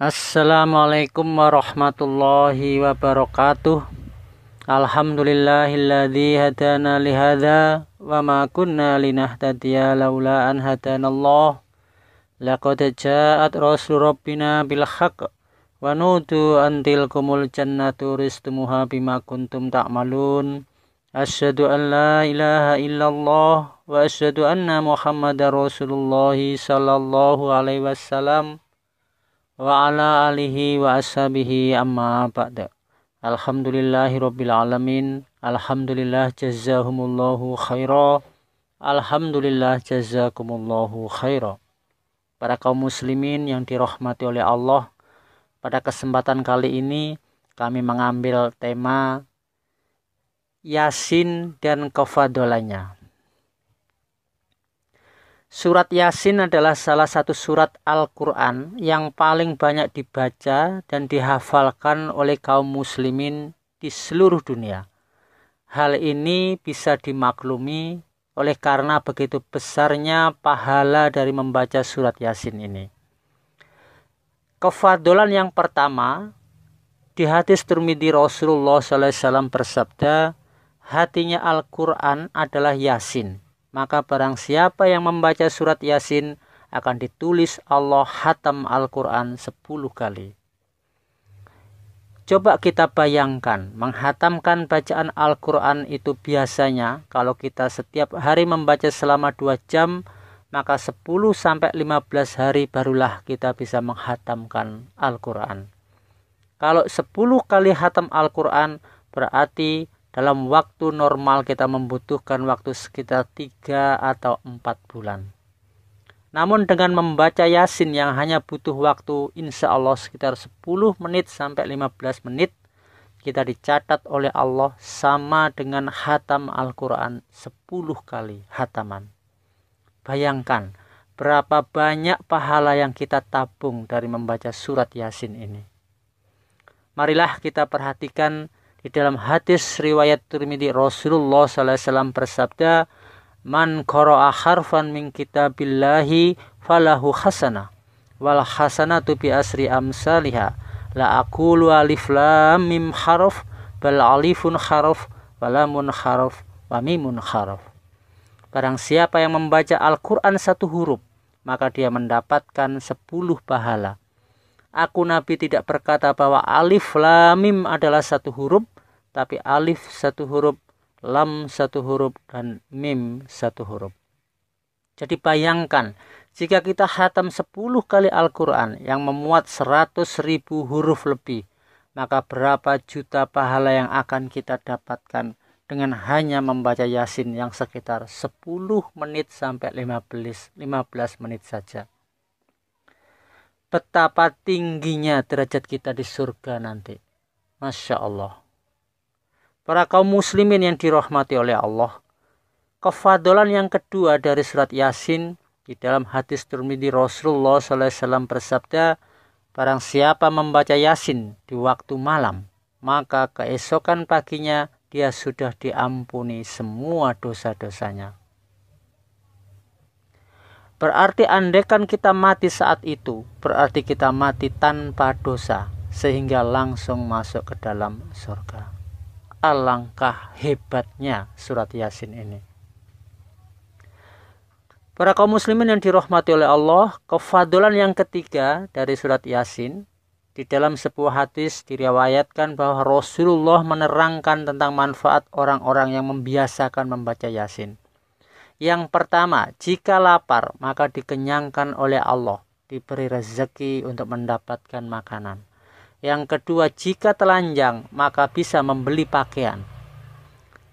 Assalamualaikum warahmatullahi wabarakatuh Alhamdulillahilladzi hadana lihada Wa ma kunna linahtadiya laula an hadanallah Laqad ja'at rasul rabbina bil haqq Wa nudu antil kumul jannatu ristumuha bima kuntum ta'malun Asyhadu an la ilaha illallah Wa asyhadu anna muhammadar rasulullahi sallallahu alaihi wasallam wa ala alihi wa ashabihi amma ba'da Alhamdulillahi rabbil alamin Alhamdulillah jazahumullahu khaira Alhamdulillah jazakumullahu khaira Para kaum muslimin yang dirahmati oleh Allah Pada kesempatan kali ini kami mengambil tema Yasin dan kefadolannya Surat Yasin adalah salah satu surat Al-Quran yang paling banyak dibaca dan dihafalkan oleh kaum muslimin di seluruh dunia. Hal ini bisa dimaklumi oleh karena begitu besarnya pahala dari membaca surat Yasin ini. Kefadolan yang pertama di hadis Turmidi Rasulullah SAW bersabda, hatinya Al-Quran adalah Yasin. Maka barang siapa yang membaca surat Yasin akan ditulis Allah hatam Al-Quran 10 kali. Coba kita bayangkan, menghatamkan bacaan Al-Quran itu biasanya kalau kita setiap hari membaca selama dua jam, maka 10-15 hari barulah kita bisa menghatamkan Al-Quran. Kalau 10 kali hatam Al-Quran, berarti dalam waktu normal kita membutuhkan waktu sekitar 3 atau 4 bulan. Namun dengan membaca Yasin yang hanya butuh waktu insya Allah sekitar 10 menit sampai 15 menit kita dicatat oleh Allah sama dengan hatam Al-Quran 10 kali hataman. Bayangkan berapa banyak pahala yang kita tabung dari membaca surat Yasin ini. Marilah kita perhatikan di dalam hadis riwayat Tirmidzi Rasulullah sallallahu alaihi wasallam bersabda, "Man qara'a harfan min kitabillahi falahu hasanah wal hasanatu bi asri amsalha." La aqulu alif lam mim harf bal alifun harf walamun harf wa mimun harf. Barang siapa yang membaca Al-Qur'an satu huruf, maka dia mendapatkan sepuluh pahala. Aku Nabi tidak berkata bahwa alif lamim adalah satu huruf, tapi alif satu huruf, lam satu huruf, dan mim satu huruf. Jadi bayangkan, jika kita hatam 10 kali Al-Quran yang memuat 100 ribu huruf lebih, maka berapa juta pahala yang akan kita dapatkan dengan hanya membaca Yasin yang sekitar 10 menit sampai 15, 15 menit saja betapa tingginya derajat kita di surga nanti. Masya Allah. Para kaum muslimin yang dirahmati oleh Allah. Kefadolan yang kedua dari surat Yasin di dalam hadis Turmidi Rasulullah SAW bersabda, Barang siapa membaca Yasin di waktu malam, maka keesokan paginya dia sudah diampuni semua dosa-dosanya. Berarti andekan kita mati saat itu, berarti kita mati tanpa dosa, sehingga langsung masuk ke dalam surga. Alangkah hebatnya surat Yasin ini. Para kaum muslimin yang dirahmati oleh Allah, kefadulan yang ketiga dari surat Yasin, di dalam sebuah hadis diriwayatkan bahwa Rasulullah menerangkan tentang manfaat orang-orang yang membiasakan membaca Yasin. Yang pertama, jika lapar, maka dikenyangkan oleh Allah, diberi rezeki untuk mendapatkan makanan. Yang kedua, jika telanjang, maka bisa membeli pakaian.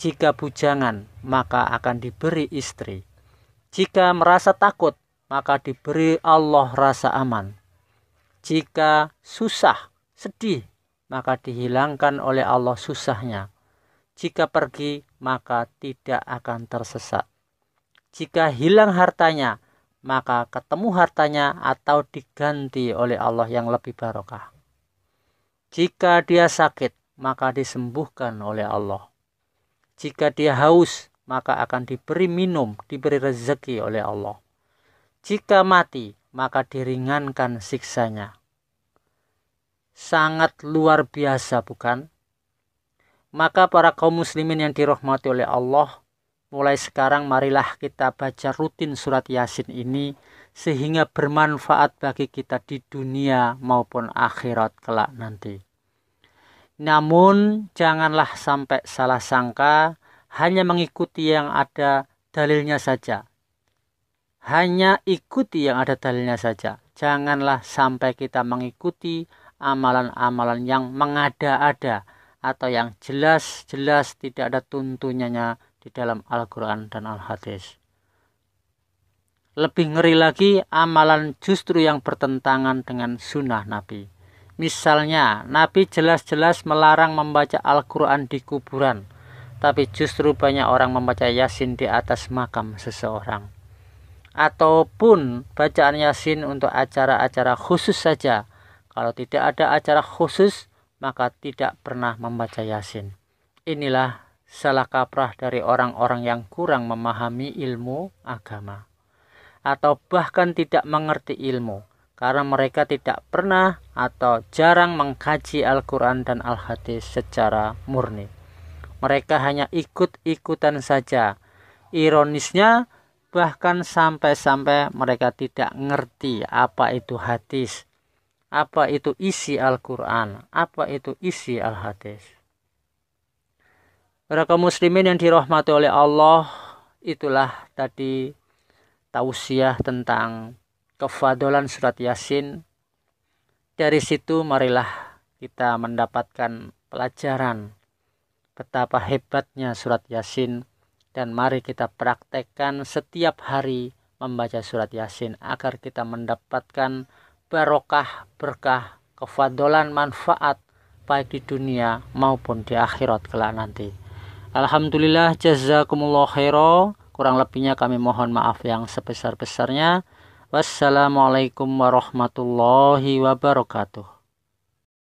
Jika bujangan, maka akan diberi istri. Jika merasa takut, maka diberi Allah rasa aman. Jika susah, sedih, maka dihilangkan oleh Allah susahnya. Jika pergi, maka tidak akan tersesat. Jika hilang hartanya, maka ketemu hartanya atau diganti oleh Allah yang lebih barokah. Jika dia sakit, maka disembuhkan oleh Allah. Jika dia haus, maka akan diberi minum, diberi rezeki oleh Allah. Jika mati, maka diringankan siksanya. Sangat luar biasa, bukan? Maka para kaum muslimin yang dirahmati oleh Allah, Mulai sekarang marilah kita baca rutin surat Yasin ini sehingga bermanfaat bagi kita di dunia maupun akhirat kelak nanti. Namun janganlah sampai salah sangka hanya mengikuti yang ada dalilnya saja. Hanya ikuti yang ada dalilnya saja. Janganlah sampai kita mengikuti amalan-amalan yang mengada-ada atau yang jelas-jelas tidak ada tuntunannya di dalam Al-Quran dan Al-Hadis. Lebih ngeri lagi amalan justru yang bertentangan dengan sunnah Nabi. Misalnya, Nabi jelas-jelas melarang membaca Al-Quran di kuburan, tapi justru banyak orang membaca Yasin di atas makam seseorang. Ataupun bacaan Yasin untuk acara-acara khusus saja. Kalau tidak ada acara khusus, maka tidak pernah membaca Yasin. Inilah salah kaprah dari orang-orang yang kurang memahami ilmu agama atau bahkan tidak mengerti ilmu karena mereka tidak pernah atau jarang mengkaji Al-Quran dan Al-Hadis secara murni. Mereka hanya ikut-ikutan saja. Ironisnya, bahkan sampai-sampai mereka tidak mengerti apa itu hadis, apa itu isi Al-Quran, apa itu isi Al-Hadis. Raka muslimin yang dirahmati oleh Allah, itulah tadi tausiah tentang kefadolan surat Yasin. Dari situ marilah kita mendapatkan pelajaran betapa hebatnya surat Yasin dan mari kita praktekkan setiap hari membaca surat Yasin agar kita mendapatkan barokah, berkah, kefadolan, manfaat baik di dunia maupun di akhirat kelak nanti. Alhamdulillah jazakumullah khairo. Kurang lebihnya kami mohon maaf yang sebesar-besarnya. Wassalamualaikum warahmatullahi wabarakatuh.